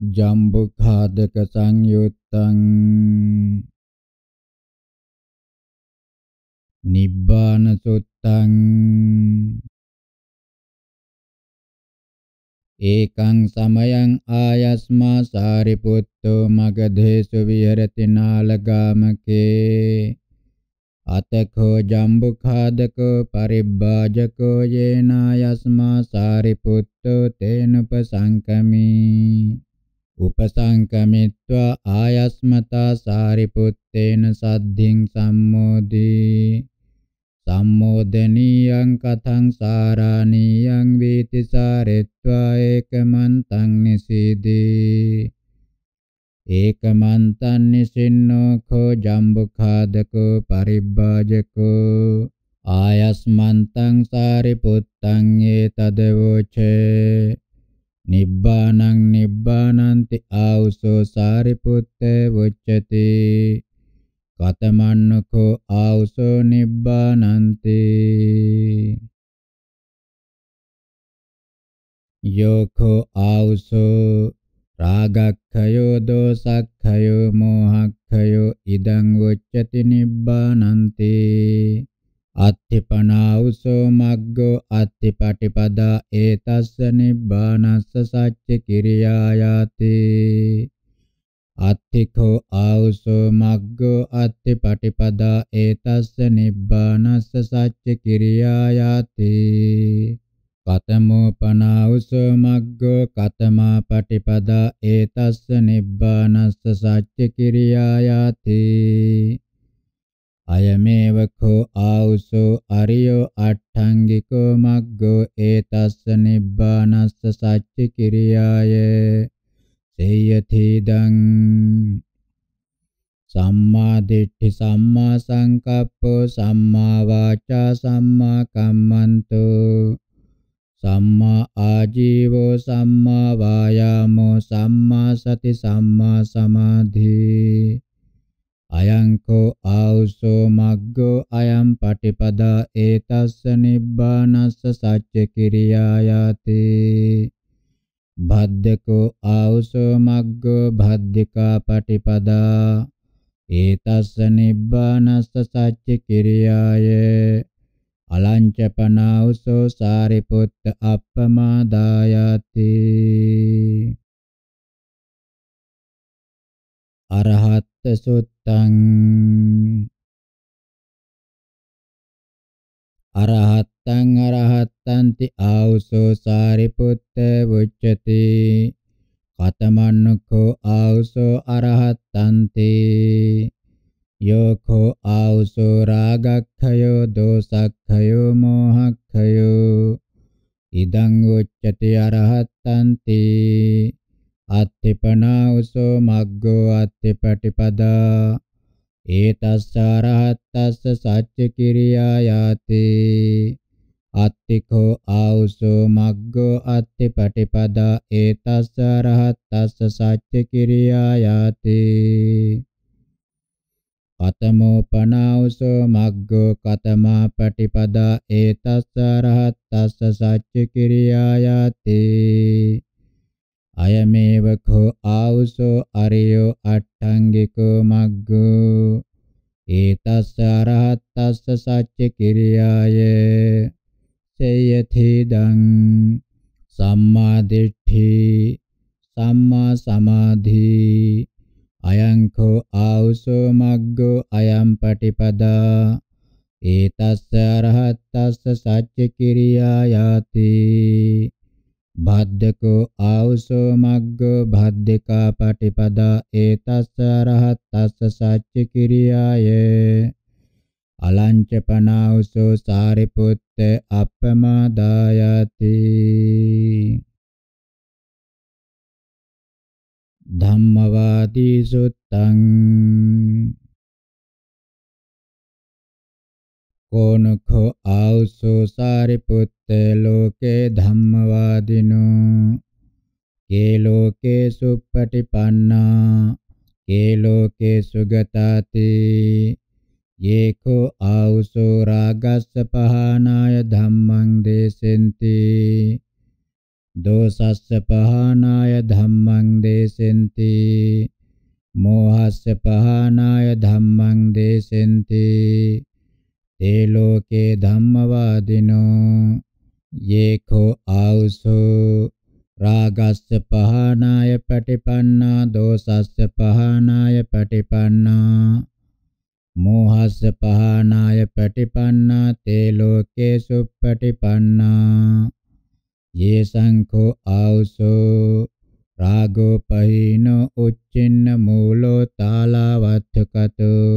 ජම්බුඛාදක සංයුත්තං නිබ්බාන සුත්තං ඒකං සමයං ආයස්මා සාරිපුත්තෝ මගධේසු විහෙරති නාලගාමකේ අතකෝ ජම්බුඛාදකෝ පරිබ්බාජකෝ යේනායස්මා සාරිපුත්තෝ තේනුපසංකමී උපසංකමිත්වා ආයස්මතා සාරිපුත්තේන සද්ධින් සම්මෝදී සම්මෝදනීයං කතං සාරාණීයං වීති සාරෙත්වා ඒකමන්තං නිසීදී ඒකමන්තං නිසින්නෝ කෝ ජම්බුඛාදකෝ පරිබ්බාජකෝ ආයස්මන්තං සාරිපුත්තං ඒතදවෝචේ නිබ්බානං නිබ්බානන්ති ආවුසෝ සාරිපුත්ත වොච්චති කතමන්නකෝ ආවුසෝ නිබ්බානන්ති යෝඛෝ ආවුසෝ රාගක්ඛයෝ දෝසක්ඛයෝ මෝහක්ඛයෝ ඉදං වොච්චති නිබ්බානන්ති අත්ථපනාවුසෝ මග්ගෝ අත්ථපටිපදා ඒතස්ස නිබ්බානස්ස සච්ච කිරියායාති අත්ථිකෝ ආවුසෝ මග්ගෝ අත්ථපටිපදා ඒතස්ස නිබ්බානස්ස සච්ච කිරියායාති කතමෝ පනාවුසෝ මග්ගෝ කතමා පටිපදා ඒතස්ස නිබ්බානස්ස සච්ච කිරියායාති අයමේව කෝ ආඋසෝ අරියෝ අට්ඨංගිකෝ මග්ගෝ ඒතස්ස නිබ්බානස්ස සච්ච කිරියාය සේයති දං සම්මා දිට්ඨි සම්මා සංකප්පෝ සම්මා වාචා සම්මා කම්මන්තෝ සම්මා ආජීවෝ සම්මා වායාමෝ සම්මා සති සම්මා සමාධි අයංකෝ ආවුසෝ මග්ගෝ අයම් පටිපදා ඒතස්ස නිබ්බානස්ස සච්ච කිරියායාති භද්දකෝ ආවුසෝ මග්ගෝ භද්දිකා පටිපදා ඒතස්ස නිබ්බානස්ස සච්ච කිරියාය අලංචපනාවුසෝ සාරිපුත්ත අප්පමාදායාති අරහත් සුත්තං අරහත්තං අරහත්තන්ති ආවුසෝ සාරිපුත්ත වුච්චති කතමන්නකෝ ආවුසෝ අරහත්තන්ති යෝකෝ ආවුසෝ රාගක්ඛයෝ දෝසක්ඛයෝ මෝහක්ඛයෝ ඉදං උච්චති අරහත්තන්ති අත්තිපනාවසෝ මග්ගෝ අත්තිපටිපදා ඒතස්සාරහත්තස්ස සච්ච කිරියා යාති අත්තිකෝ ආවසෝ මග්ගෝ අත්තිපටිපදා ඒතස්සාරහත්තස්ස සච්ච කිරියා යාති කතමෝ පනාවසෝ මග්ගෝ කතමා පටිපදා ඒතස්සාරහත්තස්ස සච්ච කිරියා යාති අයමේවකෝ ආවුසෝ අරියෝ අට්ඨංගිකෝ මග්ගෝ ඒතස්ස අරහත්තස්ස සච්ච කිරියාය සේයති දං සම්මා දිට්ඨි සම්මා සමාධි අයංකෝ ආවුසෝ මග්ගෝ අයම් පටිපදා ඒතස්ස අරහත්තස්ස සච්ච කිරියා යාති බද්ධකෝ ආවුසෝ මග්ගෝ භද්දිකා පටිපදා ඒතස්ස රහත්තස්ස සච්ච කිරියාය අලංචපනාවුසෝ සාරිපුත්ත අප්පමාදායති ධම්මවාදී සුත්තං කෝ නඛෝ ආවුසෝ සාරිපුත්තේ ලෝකේ ධම්මවාදිනෝ කේ ලෝකේ සුප්පටිපන්නා කේ ලෝකේ සුගතාති යේකෝ ආවුසෝ රාගස්ස පහනාය ධම්මං දේසෙන්ති දෝසස්ස පහනාය ධම්මං දේසෙන්ති මෝහස්ස පහනාය ධම්මං දේසෙන්ති තේ ලෝකේ ධම්මවාදිනෝ යේඛෝ ආවුසෝ රාගස්ස පහනාය පටිපන්නා දෝසස්ස පහනාය පටිපන්නා මෝහස්ස පහනාය පටිපන්නා තේ ලෝකේ සුප්පටිපන්නා යේ සංඛෝ ආවුසෝ රාගෝ පහිනෝ උච්චින්න මූලෝ තාලවත්ථකතෝ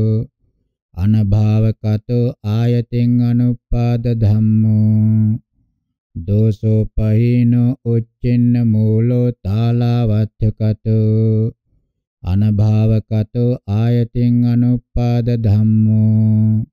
අනභාවකතෝ ආයතින් අනුපාද ධම්මෝ දෝසෝ පහිනෝ උච්චින්න මූලෝ තාලවත්ථකතෝ අනභාවකතෝ ආයතින් අනුපාද ධම්මෝ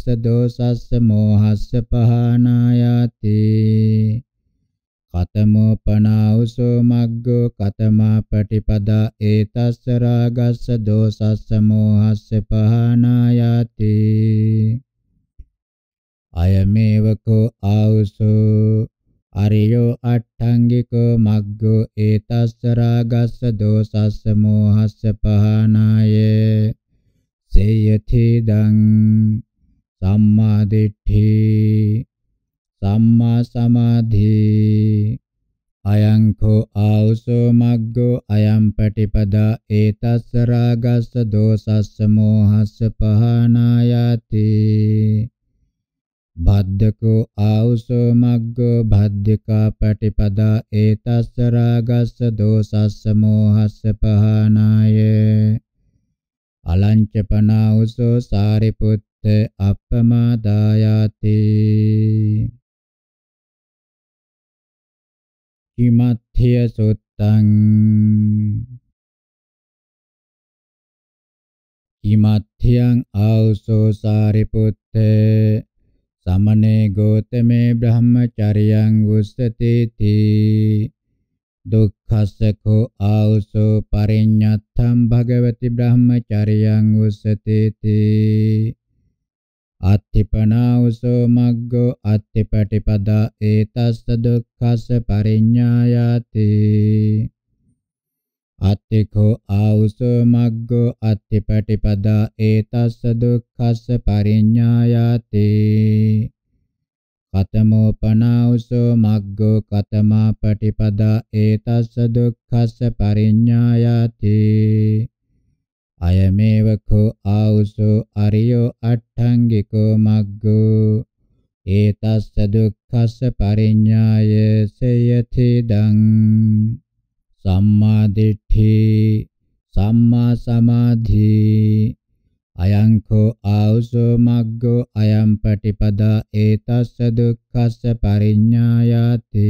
කුසලස්ස දෝසස්ස මෝහස්ස පහනායති කතමෝ පනාවසෝ මග්ගෝ කතමා පටිපදා ඒතස්ස රාගස්ස දෝසස්ස මෝහස්ස පහනායති අයමේවකෝ ආවසෝ අරියෝ අට්ඨංගිකෝ මග්ගෝ ඒතස්ස රාගස්ස දෝසස්ස මෝහස්ස පහනායේ සේයති දං සම්මා දිට්ඨි සම්මා සමාධි අයං කෝ ආවසෝ මග්ගෝ අයං පටිපදා ඒතස්ස රාගස්ස දෝසස්ස මෝහස්ස පහනායති භද්දකෝ ආවසෝ මග්ගෝ භද්දකා පටිපදා ඒතස්ස රාගස්ස දෝසස්ස මෝහස්ස පහනාය අලංචපනාවසෝ සාරිපුත් අපමාදායාති කිමත්ථය සුත්තං කිමත්ථයං ආවසෝ සාරිපුත්ත සමනේ ගෝතමේ බ්‍රහ්මචර්යං උස්සතේති දුක්ඛස්සකෝ ආවසෝ පරිඤ්ඤත්තං භගවති බ්‍රහ්මචර්යං උස්සතේති අත්තිපනාවසෝ මග්ගෝ අත්තිපටිපදා ඒතස්ස දුක්ඛස්ස පරිඤ්ඤායාති අත්තිකෝ ආවසෝ මග්ගෝ අත්තිපටිපදා ඒතස්ස දුක්ඛස්ස පරිඤ්ඤායාති කතමෝ පනාවසෝ මග්ගෝ කතමා පටිපදා ඒතස්ස දුක්ඛස්ස පරිඤ්ඤායාති අයමේවකෝ ආවුසෝ අරියෝ අට්ඨංගිකෝ මග්ගෝ ඒතස්ස දුක්ඛස්ස පරිඤ්ඤාය සේයති දං සම්මා දිට්ඨි සම්මා සමාධි අයං කෝ ආවුසෝ මග්ගෝ අයම් පටිපදා ඒතස්ස දුක්ඛස්ස පරිඤ්ඤායති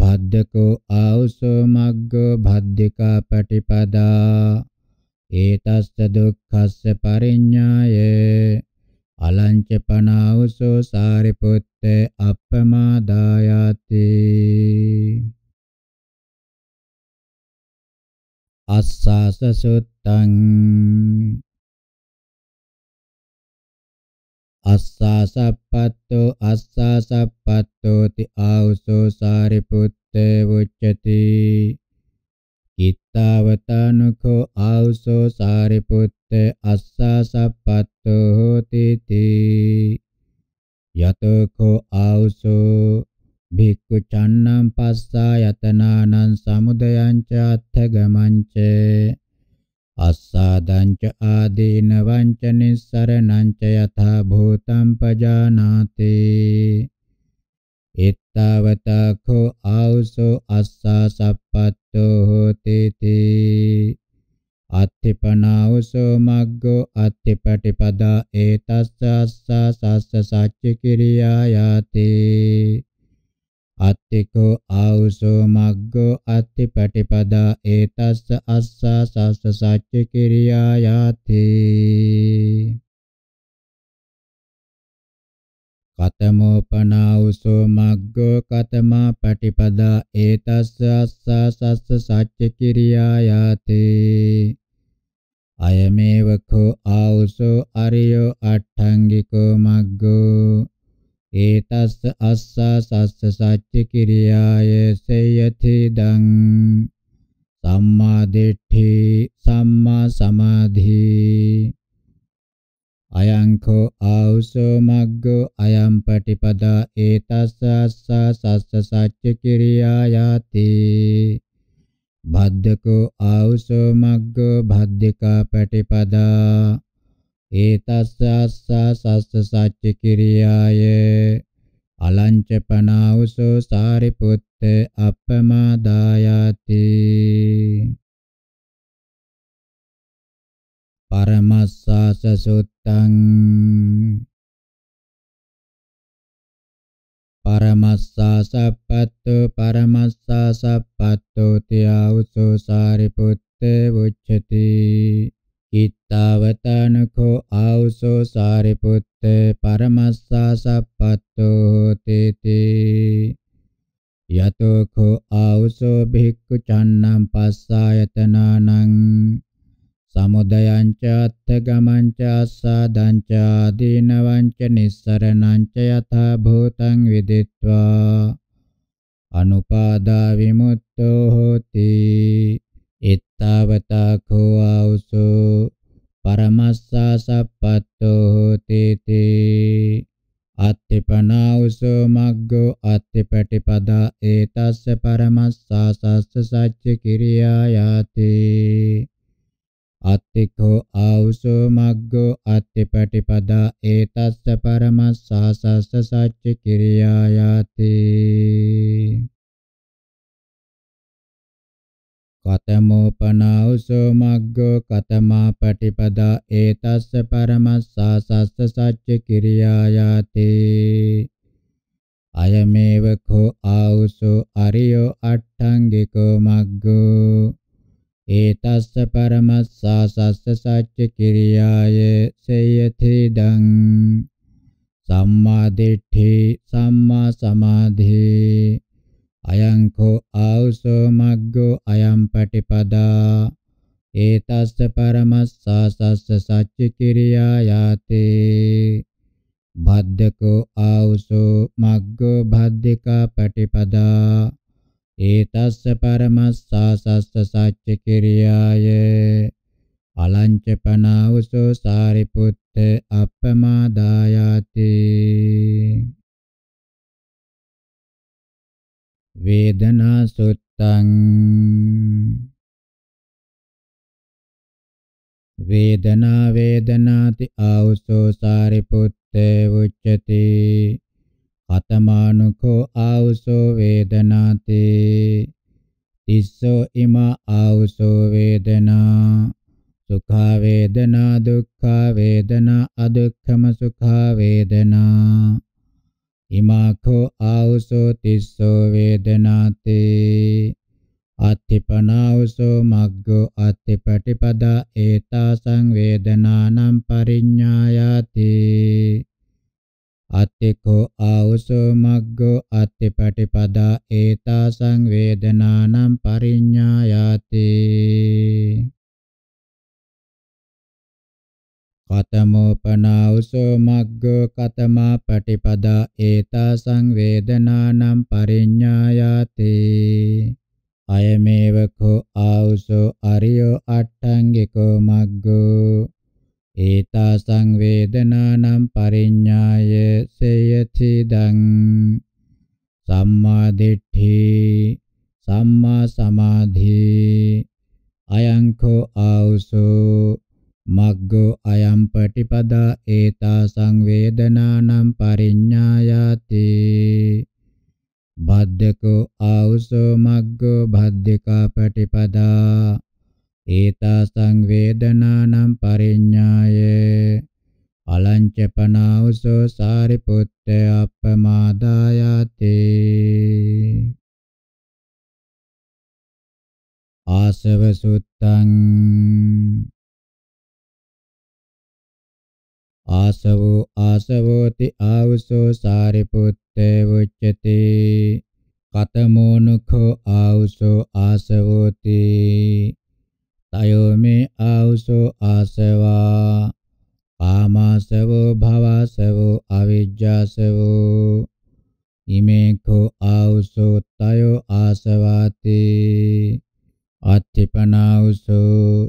භද්දකෝ ආවුසෝ මග්ගෝ භද්දිකා පටිපදා ඒතස්ස දුක්ඛස්ස පරිඤ්ඤාය අලංචපනාවුසෝ සාරිපුත්ත අප්පමාදායාති අස්සස සුත්තං අස්සා සප්පත්තෝ අස්සා සප්පත්තෝති ආවුසෝ සාරිපුත්තේ උච්චති කිත්තාවතානුකෝ ආවුසෝ සාරිපුත්තේ අස්සා සප්පත්තෝ හෝති තී යතකෝ ආවුසෝ භික්ඛු චන්නම් පස්සා යතනානං සමුදයං ච අත්ථ ගමං ච අස්සාදංච ආදීනවංච නිස්සරණංච යථා භූතං පජානාති ittavatakkho auso assa sappatto hoti ti atthipanaoso maggo atthippatipada etassa assa sassa sacce kiriyayati අත්තිකෝ ආවුසෝ මග්ගෝ අත්තිපටිපදා ඒතස්ස අස්සා සස්ස සච්ච කිරියා යාති කතමෝපනාවුසෝ මග්ගෝ කතමා පටිපදා ඒතස්ස අස්සා සස්ස සච්ච කිරියා යාති අයමේවකෝ ආවුසෝ අරියෝ අට්ඨංගිකෝ මග්ගෝ ඒතස්ස අස්සා සස්ස සච්ච කිරියාය සේයති දං සම්මා දිට්ඨි සම්මා සමාධි අයංකෝ ආවුසෝ මග්ගෝ අයම් පටිපදා ඒතස්ස අස්සා සස්ස සච්ච කිරියායාති භද්දකෝ ආවුසෝ මග්ගෝ භද්දිකා පටිපදා ඒතස්සස්ස සස්ස සච්ච කිරියාය අලංචපනාවසෝ සාරිපුත්ත අපමාදායාති පරමස්සාස සුත්තං පරමස්සාසප්පත්තු පරමස්සාසප්පත්තු තියවසෝ සාරිපුත්ත වුච්චති ඉත්තවතනකෝ ආවුසෝ සාරිපුත්ත පරමස්සා සප්පත්තෝ තේති යතෝ කෝ ආවුසෝ භික්ඛු චන්නම් පස්සායතනානං සමුදයං චත්ත ගමං චස්සාදං චාදීනවං ච නිස්සරණං ච යථා භූතං විදිත්වා සමාධේ අයං කෝ ආවසෝ මග්ගෝ අයං පටිපදා ඒතස්ස පරමස්සාසස්ස සච්ච කිරියා යාතේ භද්දකෝ ආවසෝ මග්ගෝ භද්දිකා පටිපදා ඒතස්ස පරමස්සාසස්ස සච්ච කිරියාය අලංචපනාවසෝ සාරිපුත්ත අප්පමාදායාතේ වේදනා සුත්තං වේදනා වේදනාති ආවුසෝ සාරිපුත්තේ උච්චති කතමානුකෝ ආවුසෝ වේදනාති තිස්සෝ ඉමා ආවුසෝ වේදනා සුඛා වේදනා දුක්ඛා වේදනා අදුක්ඛම සුඛා වේදනා ඉමාඛෝ ආවසෝ තිස්සෝ වේදනාතේ අත්ථිපනාවසෝ මග්ගෝ අත්ථිපටිපදා ඒතාසං වේදනානම් පරිඤ්ඤායාති අත්ථිකෝ ආවසෝ මග්ගෝ අත්ථිපටිපදා ඒතාසං වේදනානම් පරිඤ්ඤායාති කතමෝපනා උසෝ මග්ගෝ කතමා පටිපදා ඒතා සංවේදනානම් පරිඤ්ඤායාති අයමේව කෝ ආඋසෝ අරියෝ අට්ඨංගිකෝ මග්ගෝ ඒතා සංවේදනානම් පරිඤ්ඤාය සේයති දං සම්මා දිට්ඨි සම්මා සමාධි අයං කෝ ආඋසෝ මග්ගෝ අයම් පටිපදා ඒතා සංවේදනානම් පරිඤ්ඤායාති බද්දකෝ ආවුසෝ මග්ගෝ බද්දිකා පටිපදා ඒතා සංවේදනානම් පරිඤ්ඤාය අලංචපනාවසෝ සාරිපුත්ත අප්පමාදායතේ ආසව සුත්තං ආසවෝ ආසවෝති ආවුසෝ සාරිපුත්තේ උච්චති කතමෝනුඛෝ ආවුසෝ ආසවෝති තයෝ මේ ආවුසෝ ආසවා කාමාසවෝ භවසවෝ අවිජ්ජාසවෝ ඉමේඛෝ ආවුසෝ තයෝ ආසවාති අත්තිපනාවුසෝ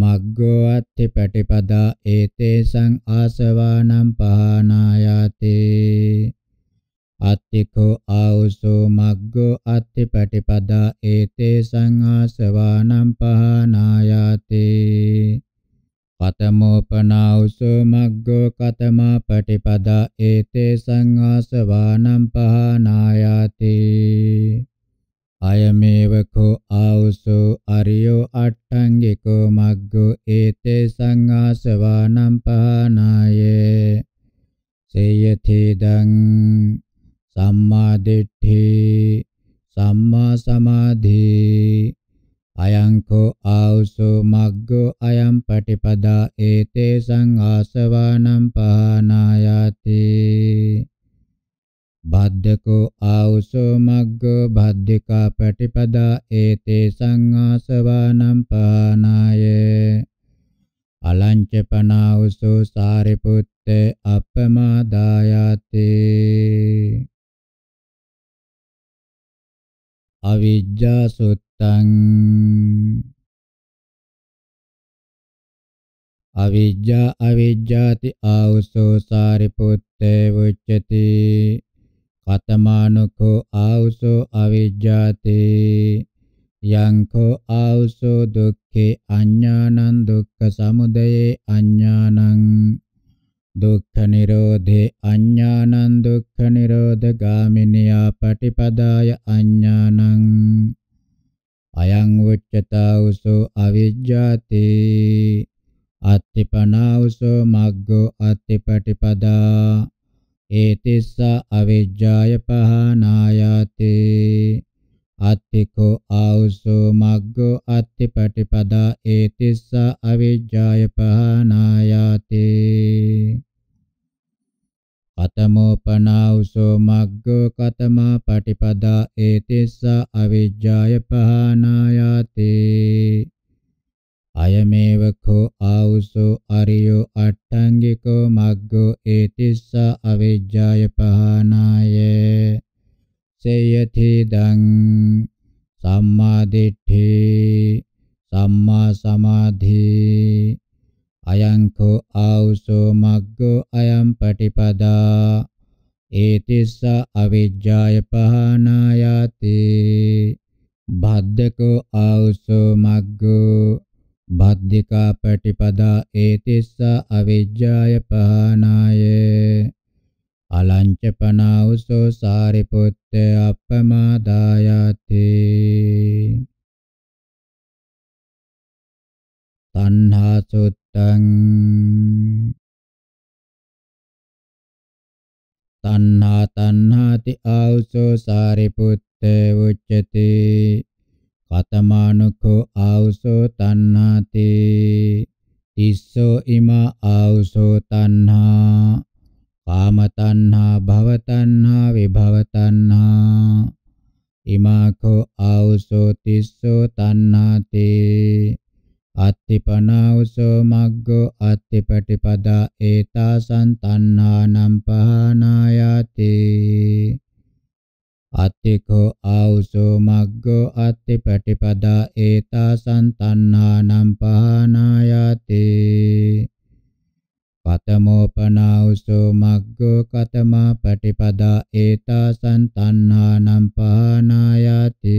මග්ගෝත්ති පටිපදා ඒතේසං ආසවානම් පහනායාති අත්තිකෝ ආවුසෝ මග්ගෝ අත්ති පටිපදා ඒතේ සංආසවානම් පහනායාති පතමෝපනාවුසෝ මග්ගෝ කතමා පටිපදා ඒතේ සංආසවානම් පහනායාති අයමේවකෝ ආවුසෝ අරියෝ අට්ඨංගිකෝ මග්ගෝ ඒතේ සංඝාසවානම් පහනායේ සේයතිදං සම්මා දිට්ඨි සම්මා සමාධි අයං කෝ ආවුසෝ මග්ගෝ අයං පටිපදා ඒතේ සංඝාසවානම් පහනායාති බද්ධකෝ ආවුසෝ මග්ගෝ බද්ධිකා පටිපදා ඒතේ සංඝාසවානම් පානාය අලංචපනාවුසෝ සාරිපුත්ත අපමාදායාතේ අවිජ්ජා සුත්තං අවිජ්ජා අවිජ්ජාති ආවුසෝ සාරිපුත්තේ වුච්චති කතමානකෝ ආවුසෝ අවිජ්ජාතේ යංකෝ ආවුසෝ දුක්ඛේ අඥානං දුක්ඛ සමුදයේ අඥානං දුක්ඛ නිරෝධේ අඥානං දුක්ඛ නිරෝධ ගාමිනියා පටිපදාය අඥානං අයං උච්චතාවුසෝ අවිජ්ජාතේ අත්තිපනාවුසෝ මග්ගෝ අත්තිපටිපදා ඒතිස්සා අවිජ්ජාය පහනායාති අත්තිකෝ ආවුසෝ මග්ගෝ අත්තිපටිපදා ඒතිස්සා අවිජ්ජාය පහනායාති කතමෝපනාවුසෝ මග්ගෝ කතමා පටිපදා ඒතිස්සා අවිජ්ජාය පහනායාති අයමේව කෝ ආවුසෝ අරියෝ අට්ඨංගිකෝ මග්ගෝ ඒතිස්ස අවිජ්ජාය පහනාය සේයති දං සම්මා දිට්ඨි සම්මා සමාධි අයං කෝ ආවුසෝ මග්ගෝ අයං පටිපදා ඒතිස්ස අවිජ්ජාය පහනායති භද්දකෝ ආවුසෝ මග්ගෝ බද්ධිකා පටිපදා ඒතිස්ස අවිජ්ජාය පහනාය අලංචපනා උසෝ සාරිපුත්ත අපමාදායති තණ්හා සුත්තං තණ්හා තණ්හාති ආවුසෝ සාරිපුත්ත උච්චති පතමානුකෝ ආවුසෝ තණ්හාති තිස්සෝ ඉමා ආවුසෝ තණ්හා කාම තණ්හා භව තණ්හා විභව තණ්හා ඉමාකෝ ආවුසෝ තිස්සෝ තණ්හාති අත්තිපනාවුසෝ මග්ගෝ අත්තිපටිපදා ඒතාසං තණ්හානම් පහනායාති අත්තිකෝ ආවුසෝ මග්ගෝ අත්තිපටිපදා ඒතා සන්තන්නානම් පහනායාති පතමෝපනාවුසෝ මග්ගෝ කතමා පටිපදා ඒතා සන්තන්නානම් පහනායාති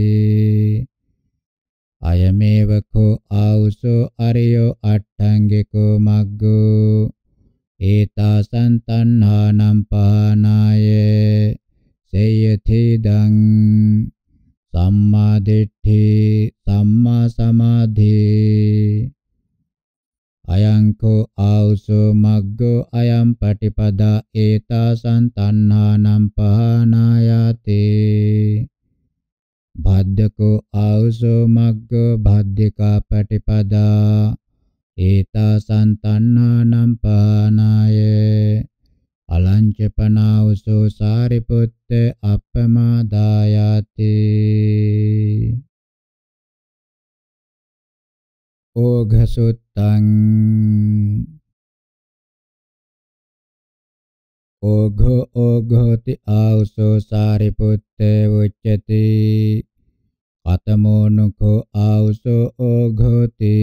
අයමේවකෝ ආවුසෝ අරියෝ අට්ඨංගිකෝ මග්ගෝ ඒතා සන්තන්නානම් පහනායේ සේයතේදං සම්මා දිට්ඨි සම්මා සමාධි අයංකෝ ආවුසෝ මග්ගෝ අයම් පටිපදා ඒතාසං තණ්හානම් පහනායාති භද්දකෝ ආවුසෝ මග්ගෝ භද්දිකා පටිපදා ඒතාසං තණ්හානම් පහනායේ අලංචපනාවසෝ සාරිපුත්ත අපමාදායාති ඕඝසුත්තං ඕඝෝ ඕඝෝති ආවසෝ සාරිපුත්ත උච්චති අතමෝනුඛෝ ආවසෝ ඕඝෝති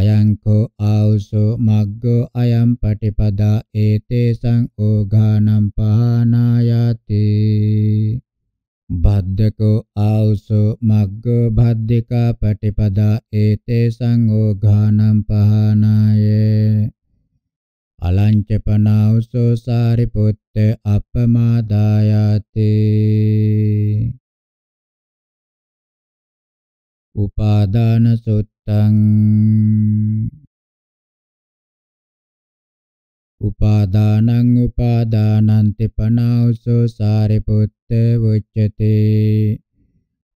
අයංකෝ ආවුසෝ මග්ගෝ අයම් පටිපදා ඒතේසං ඕඝානම් පහනායාති භද්දකෝ ආවුසෝ මග්ගෝ භද්දිකා පටිපදා ඒතේසං ඕඝානම් පහනායේ අලංචපනාවසෝ සාරිපුත්ත අපමාදායාති උපාදාන සුත්ත චත්තං උපාදානං උපාදානන්ති පනාවසෝ සාරිපුත්ත වුච්චති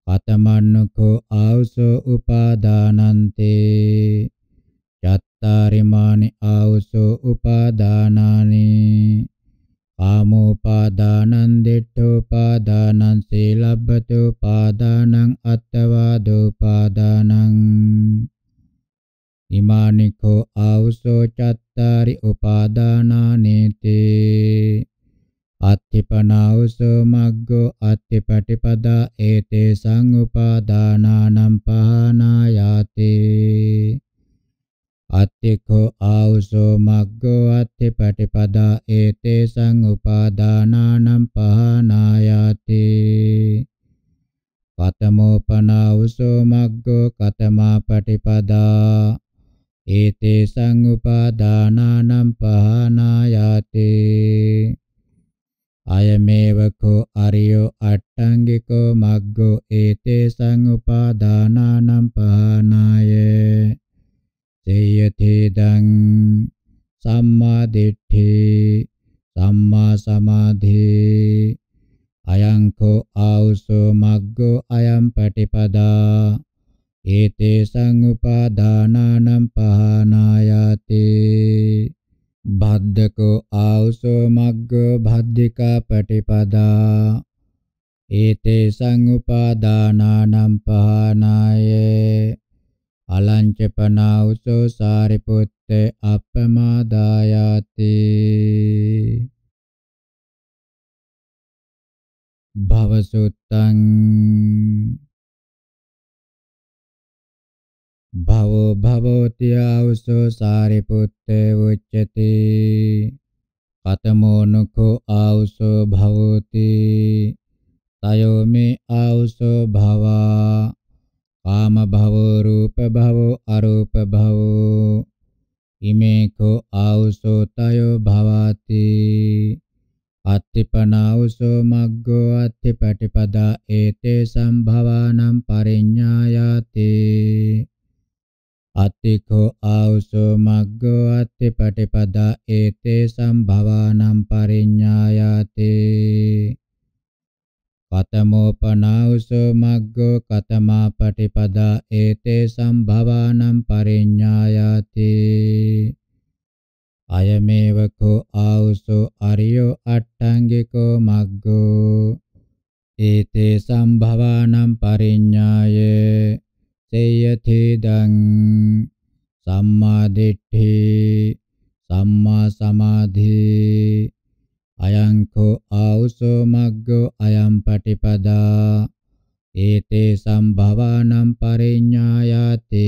පතමන්නකෝ ආවසෝ උපාදානන්ති චත්තාරිමානි ආවසෝ උපාදානානි කාමෝපාදානං දිට්ඨෝපාදානං සීලබ්බතෝපාදානං අත්තවාදෝපාදානං ඉමානිකෝ ආවුසෝ චත්තාරි උපාදානානේති අත්තිපනාවුසෝ මග්ගෝ අත්තිපටිපදා ඒතේ සංඋපාදානානම් පහනායාතේ අත්තිකෝ ආවුසෝ මග්ගෝ අත්ති පටිපදා ඒතේ සංඋපාදානානම් පහනායාති පතමෝපනාවුසෝ මග්ගෝ කතමා පටිපදා ඒතේ සංඋපාදානානම් පහනායාති අයමේවකෝ අරියෝ අට්ඨංගිකෝ මග්ගෝ ඒතේ සංඋපාදානානම් පහනායේ ජයතේදං සම්මා දිට්ඨි සම්මා සමාධි අයං කෝ ආවුසෝ මග්ගෝ අයං පටිපදා ඒතේ සංඋපාදානානම් පහනායාති බද්දකෝ ආවුසෝ මග්ගෝ භද්දිකා පටිපදා ඒතේ සංඋපාදානානම් පහනායේ අලංචපනාවුසෝ සාරිපුත්ත අපමාදායාති භවසුත්තං භවෝ භවෝති ආවුසෝ සාරිපුත්ත උච්චති කතමෝ නුඛෝ ආවුසෝ භවෝති තයෝ මේ ආවුසෝ භවා කාම භවෝ රූප භවෝ අරූප භවෝ ඉමේකෝ ආවසෝ තයෝ භවති අත්තිපනාවසෝ මග්ගෝ අත්තිපටිපදා ඒතේ සම්භවානම් පරිඤ්ඤායාති අත්තිකෝ ආවසෝ මග්ගෝ අත්තිපටිපදා ඒතේ සම්භවානම් පරිඤ්ඤායාති කතමෝපනාවසෝ මග්ගෝ කතමා පටිපදා ඒතේ සම්භවානම් පරිඤ්ඤායාති අයමේව කෝ ආවසෝ අරියෝ අට්ඨංගිකෝ මග්ගෝ ඒතේ සම්භවානම් පරිඤ්ඤාය සේයතේදං සම්මා දිට්ඨි සම්මා සමාධි අයංකෝ ආවුසෝ මග්ගෝ අයං පටිපදා ඒතේ සම්භවානම් පරිඤ්ඤායති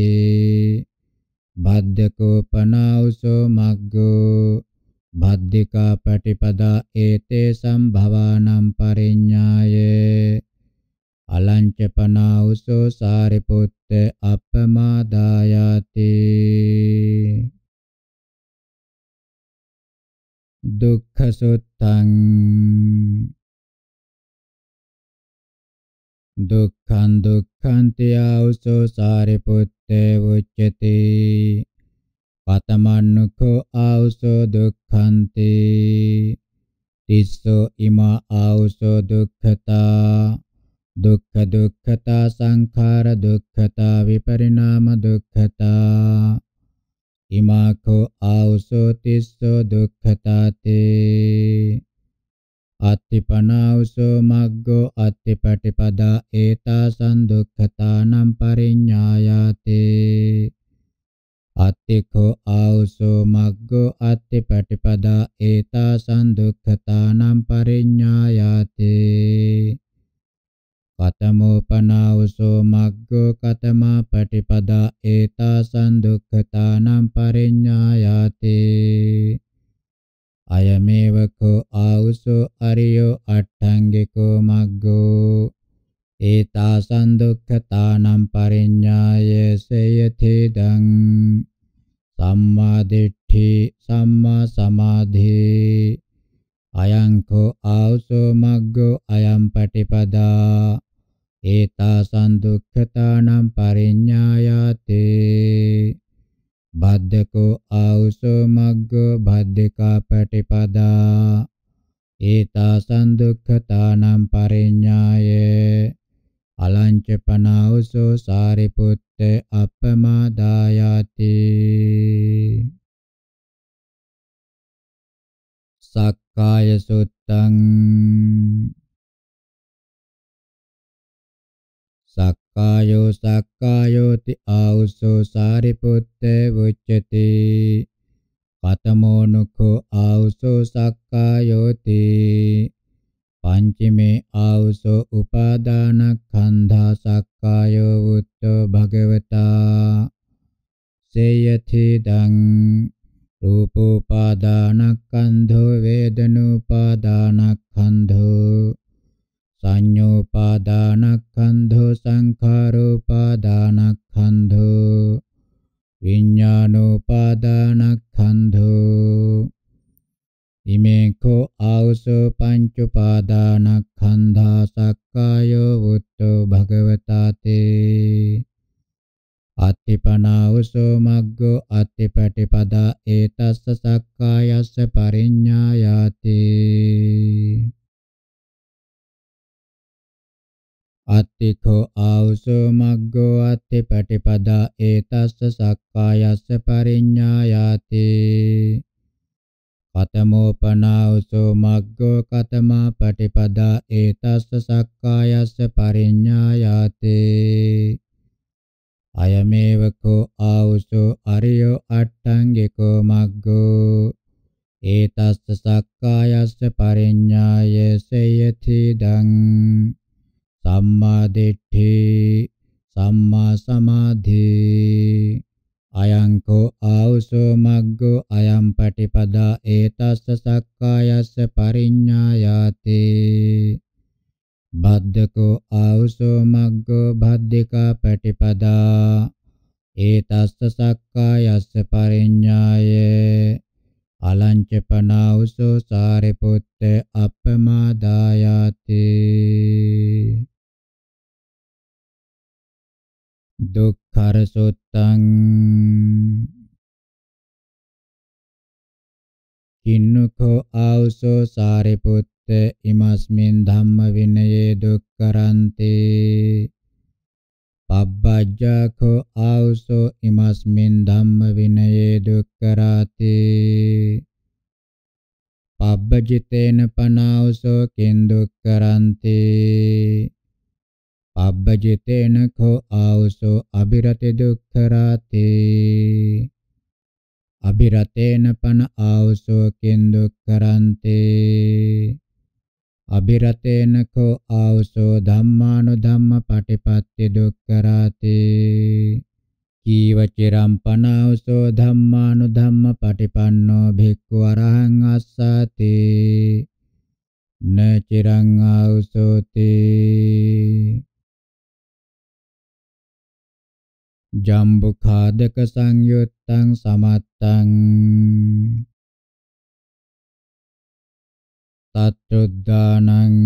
බද්ධකෝපනාවුසෝ මග්ගෝ බද්ධිකා පටිපදා ඒතේ සම්භවානම් පරිඤ්ඤායේ අලංචපනාවුසෝ සාරිපුත්ත අපමාදායාති දුක්ඛ සුත්තං දුක්ඛං දුක්ඛන්ති ආවසෝ සාරිපුත්තේ උච්චති පතමන්නුඛෝ ආවසෝ දුක්ඛන්ති තිස්සෝ ඉමා ආවසෝ දුක්ඛතා දුක්ඛ දුක්ඛතා සංඛාර දුක්ඛතා විපරිණාම දුක්ඛතා ඉමාකෝ ආවසෝ තිස්සෝ දුක්ඛතාතේ අත්තිපනාවසෝ මග්ගෝ අත්තිපටිපදා ඒතා සම්දුක්ඛතානම් පරිඤ්ඤායාතේ අත්තිකෝ ආවසෝ මග්ගෝ අත්තිපටිපදා ඒතා සම්දුක්ඛතානම් පරිඤ්ඤායාතේ කතමෝපනාවසෝ මග්ගෝ කතමා පටිපදා සක්කායෝ සක්කායෝති ආවුසෝ සාරිපුත්තේ වුච්චති පතමෝනුඛෝ ආවුසෝ සක්කායෝති පංචමේ ආවුසෝ උපාදානඛන්ධා සක්කායෝ උත්තෝ භගවතා සේයති දං රූපෝපාදානඛන්ධෝ වේදනෝපාදානඛන්ධෝ සංඤෝපාදානක්ඛන්ධෝ සංඛාරෝපාදානක්ඛන්ධෝ විඤ්ඤාණෝපාදානක්ඛන්ධෝ ඉමේකෝ ආවසෝ පංචඋපාදානක්ඛන්ධා සක්කායෝ වුත්තෝ භගවතාතේ අත්තිපනාවසෝ මග්ගෝ අත්තිපටිපදා ඒතස්ස සක්කායස්ස පරිඤ්ඤායාතේ අත්තිඛෝ ආවසෝ මග්ගෝ අත්ති පටිපදා ඒතස්ස සක්කායස්ස පරිඤ්ඤායාති කතමෝපනාවසෝ මග්ගෝ කතමා පටිපදා ඒතස්ස සක්කායස්ස පරිඤ්ඤායාති අයමේවකෝ ආවසෝ අරියෝ අට්ඨංගිකෝ මග්ගෝ ඒතස්ස සක්කායස්ස පරිඤ්ඤායසේයති දං සම්මා දිට්ඨි සම්මා සමාධි අයංකෝ ආවසෝ මග්ගෝ අයම් පටිපදා ඒතස්ස සක්කායස්ස පරිඤ්ඤායාති බද්දකෝ ආවසෝ මග්ගෝ බද්දිකා පටිපදා ඒතස්ස සක්කායස්ස පරිඤ්ඤාය අලංචපනාවසෝ සාරිපුත්ත අපමාදායාති දුක්ඛර සුත්තං කින්නකෝ ආවසෝ සාරිපුත්ත ඉමස්මින් ධම්ම විනයේ දුක්කරන්තේ පබ්බජ්ජාකෝ ආවසෝ ඉමස්මින් ධම්ම විනයේ දුක්කරාති පබ්බජිතේන පනාවසෝ කින් දුක්කරන්තේ අබ්බජිතේන කෝ ආවසෝ අබිරති දුක්ඛරාතේ අබිරතේන පන ආවසෝ කින් දුක්ඛරන්තේ අබිරතේන කෝ ආවසෝ ධම්මානු ධම්ම පටිපත්ති දුක්ඛරාතේ කීවචිරම් පන ආවසෝ ධම්මානු ධම්ම පටිපන්නෝ භික්ඛු අරහං අස්සතේ නචිරං ආවසෝතේ ජම්බුඛාදක සංයුත්තං සමත්තං තත්ත්‍ොද්දානං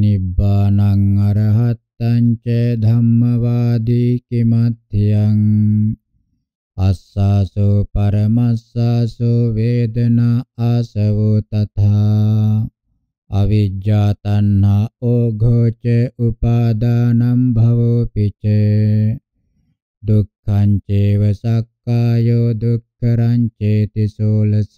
නිබ්බානං අරහත්තං ච ධම්මවාදී කිමත්ථයං අස්සාසෝ පරමස්සාසෝ වේදනා ආසවෝ තථා අවිජ්ජා තණ්හා ඕඝෝච උපාදානං භවෝ පිච දුක්ඛං චේව සක්කායෝ දුක්ඛරං චේති සෝලස